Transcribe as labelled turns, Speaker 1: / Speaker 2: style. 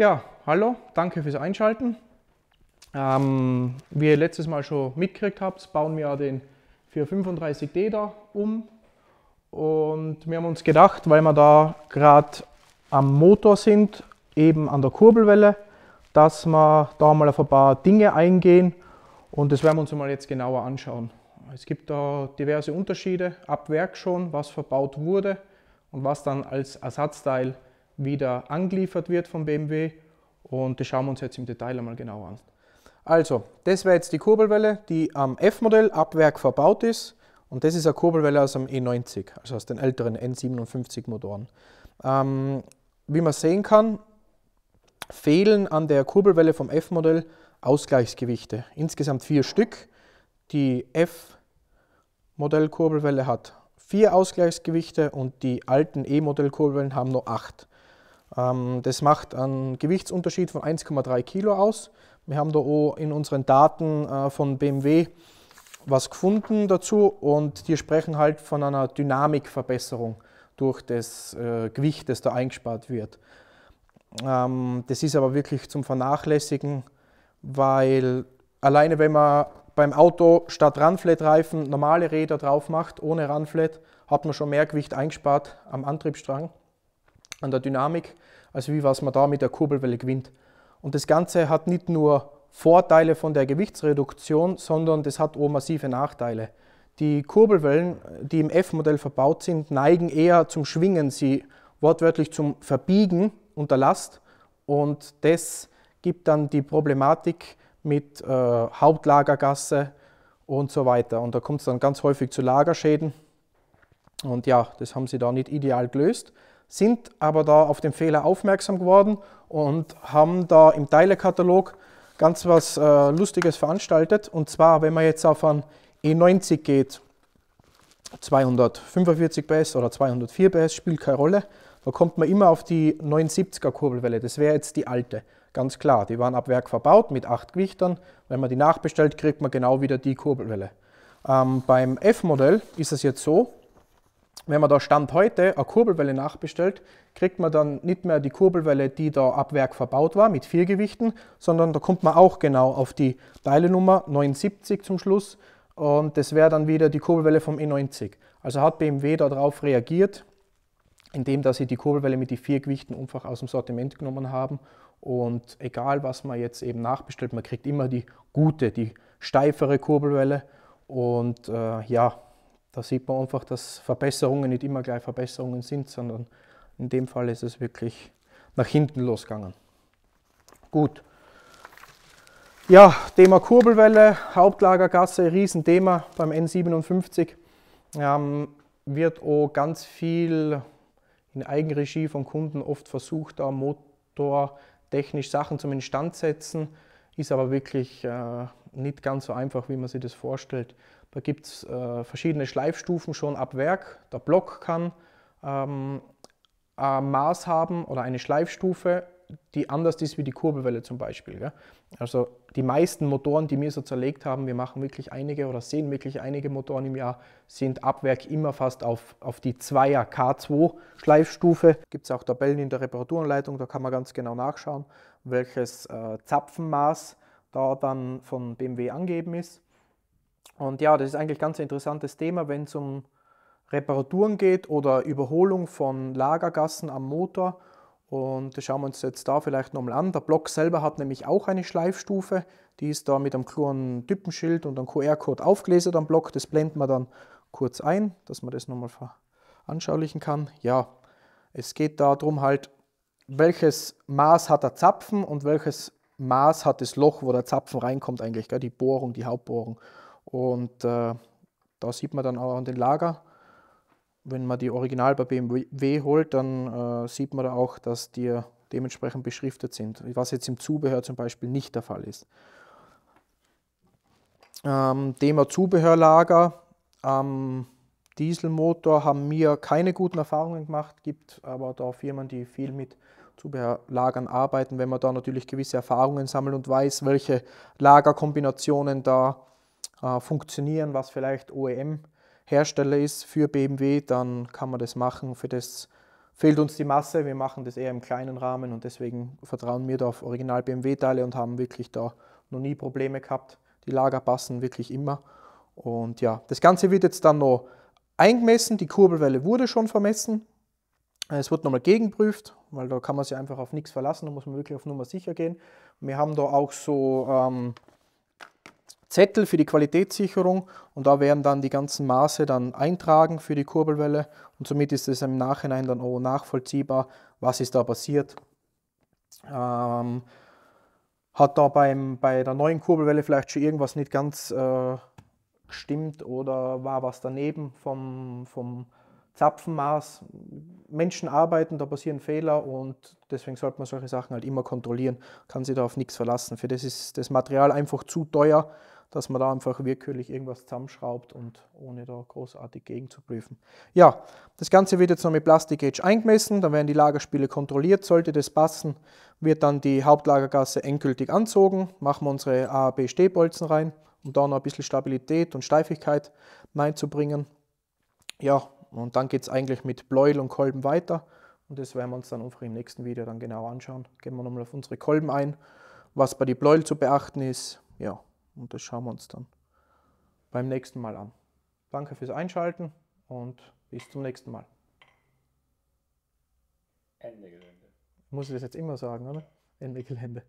Speaker 1: Ja, hallo, danke fürs Einschalten. Ähm, wie ihr letztes Mal schon mitgekriegt habt, bauen wir den 435D da um. Und wir haben uns gedacht, weil wir da gerade am Motor sind, eben an der Kurbelwelle, dass wir da mal auf ein paar Dinge eingehen und das werden wir uns mal jetzt genauer anschauen. Es gibt da diverse Unterschiede ab Werk schon, was verbaut wurde und was dann als Ersatzteil wieder angeliefert wird vom BMW. Und das schauen wir uns jetzt im Detail einmal genau an. Also, das wäre jetzt die Kurbelwelle, die am F-Modell ab Werk verbaut ist. Und das ist eine Kurbelwelle aus dem E90, also aus den älteren N57-Motoren. Ähm, wie man sehen kann, fehlen an der Kurbelwelle vom F-Modell Ausgleichsgewichte. Insgesamt vier Stück. Die F-Modell-Kurbelwelle hat vier Ausgleichsgewichte und die alten E-Modell-Kurbelwellen haben nur acht. Ähm, das macht einen Gewichtsunterschied von 1,3 Kilo aus. Wir haben da auch in unseren Daten äh, von BMW was gefunden dazu und die sprechen halt von einer Dynamikverbesserung durch das äh, Gewicht, das da eingespart wird. Ähm, das ist aber wirklich zum Vernachlässigen, weil alleine wenn man beim Auto statt Runflat-Reifen normale Räder drauf macht, ohne Runflat, hat man schon mehr Gewicht eingespart am Antriebsstrang an der Dynamik, also wie was man da mit der Kurbelwelle gewinnt. Und das Ganze hat nicht nur Vorteile von der Gewichtsreduktion, sondern das hat auch massive Nachteile. Die Kurbelwellen, die im F-Modell verbaut sind, neigen eher zum Schwingen, sie wortwörtlich zum Verbiegen unter Last. Und das gibt dann die Problematik mit äh, Hauptlagergasse und so weiter. Und da kommt es dann ganz häufig zu Lagerschäden. Und ja, das haben sie da nicht ideal gelöst sind aber da auf den Fehler aufmerksam geworden und haben da im Teilekatalog ganz was äh, Lustiges veranstaltet. Und zwar, wenn man jetzt auf einen E90 geht, 245 PS oder 204 PS spielt keine Rolle, da kommt man immer auf die 79er Kurbelwelle. Das wäre jetzt die alte, ganz klar. Die waren ab Werk verbaut mit 8 Gewichtern. Wenn man die nachbestellt, kriegt man genau wieder die Kurbelwelle. Ähm, beim F-Modell ist es jetzt so, wenn man da Stand heute eine Kurbelwelle nachbestellt, kriegt man dann nicht mehr die Kurbelwelle, die da ab Werk verbaut war, mit vier Gewichten, sondern da kommt man auch genau auf die Teilenummer 79 zum Schluss und das wäre dann wieder die Kurbelwelle vom E90. Also hat BMW darauf reagiert, indem dass sie die Kurbelwelle mit den vier Gewichten einfach aus dem Sortiment genommen haben und egal was man jetzt eben nachbestellt, man kriegt immer die gute, die steifere Kurbelwelle und äh, ja, da sieht man einfach, dass Verbesserungen nicht immer gleich Verbesserungen sind, sondern in dem Fall ist es wirklich nach hinten losgegangen. Gut. Ja, Thema Kurbelwelle, Hauptlagergasse, Riesenthema beim N57. Ähm, wird auch ganz viel in Eigenregie von Kunden oft versucht, da motortechnisch Sachen zum Instandsetzen. Ist aber wirklich äh, nicht ganz so einfach, wie man sich das vorstellt. Da gibt es äh, verschiedene Schleifstufen schon ab Werk. Der Block kann ähm, ein äh, Maß haben oder eine Schleifstufe, die anders ist wie die Kurbelwelle zum Beispiel. Gell? Also die meisten Motoren, die wir so zerlegt haben, wir machen wirklich einige oder sehen wirklich einige Motoren im Jahr, sind ab Werk immer fast auf, auf die 2er K2 Schleifstufe. Gibt es auch Tabellen in der Reparaturanleitung, da kann man ganz genau nachschauen, welches äh, Zapfenmaß da dann von BMW angeben ist. Und ja, das ist eigentlich ein ganz interessantes Thema, wenn es um Reparaturen geht oder Überholung von Lagergassen am Motor. Und das schauen wir uns jetzt da vielleicht nochmal an. Der Block selber hat nämlich auch eine Schleifstufe. Die ist da mit einem klaren Typenschild und einem QR-Code aufgelesen am Block. Das blenden wir dann kurz ein, dass man das nochmal veranschaulichen kann. Ja, es geht darum halt, welches Maß hat der Zapfen und welches Maß hat das Loch, wo der Zapfen reinkommt eigentlich, gell? die Bohrung, die Hauptbohrung. Und äh, da sieht man dann auch an den Lager, wenn man die original bei BMW holt, dann äh, sieht man da auch, dass die dementsprechend beschriftet sind, was jetzt im Zubehör zum Beispiel nicht der Fall ist. Ähm, Thema Zubehörlager am Dieselmotor haben wir keine guten Erfahrungen gemacht, gibt aber da Firmen, die viel mit Zubehörlagern arbeiten, wenn man da natürlich gewisse Erfahrungen sammelt und weiß, welche Lagerkombinationen da äh, funktionieren, was vielleicht OEM-Hersteller ist für BMW, dann kann man das machen. Für das fehlt uns die Masse. Wir machen das eher im kleinen Rahmen und deswegen vertrauen wir da auf Original BMW-Teile und haben wirklich da noch nie Probleme gehabt. Die Lager passen wirklich immer. Und ja, das Ganze wird jetzt dann noch eingemessen. Die Kurbelwelle wurde schon vermessen. Es wird nochmal gegenprüft, weil da kann man sich einfach auf nichts verlassen, da muss man wirklich auf Nummer sicher gehen. Wir haben da auch so ähm, Zettel für die Qualitätssicherung und da werden dann die ganzen Maße dann eintragen für die Kurbelwelle und somit ist es im Nachhinein dann auch nachvollziehbar, was ist da passiert. Ähm, hat da beim, bei der neuen Kurbelwelle vielleicht schon irgendwas nicht ganz äh, gestimmt oder war was daneben vom, vom Zapfenmaß? Menschen arbeiten, da passieren Fehler und deswegen sollte man solche Sachen halt immer kontrollieren, kann sich da auf nichts verlassen. Für das ist das Material einfach zu teuer, dass man da einfach willkürlich irgendwas zusammenschraubt und ohne da großartig gegenzuprüfen. Ja, das Ganze wird jetzt noch mit Plastic Gauge eingemessen, dann werden die Lagerspiele kontrolliert. Sollte das passen, wird dann die Hauptlagergasse endgültig anzogen, machen wir unsere AAB-Stehbolzen rein, um da noch ein bisschen Stabilität und Steifigkeit reinzubringen. Ja, und dann geht es eigentlich mit Bläul und Kolben weiter. Und das werden wir uns dann einfach im nächsten Video dann genau anschauen. Gehen wir nochmal auf unsere Kolben ein, was bei den Bläul zu beachten ist. Ja, und das schauen wir uns dann beim nächsten Mal an. Danke fürs Einschalten und bis zum nächsten Mal. Ende Gelände. Muss ich das jetzt immer sagen, oder? Ende Gelände.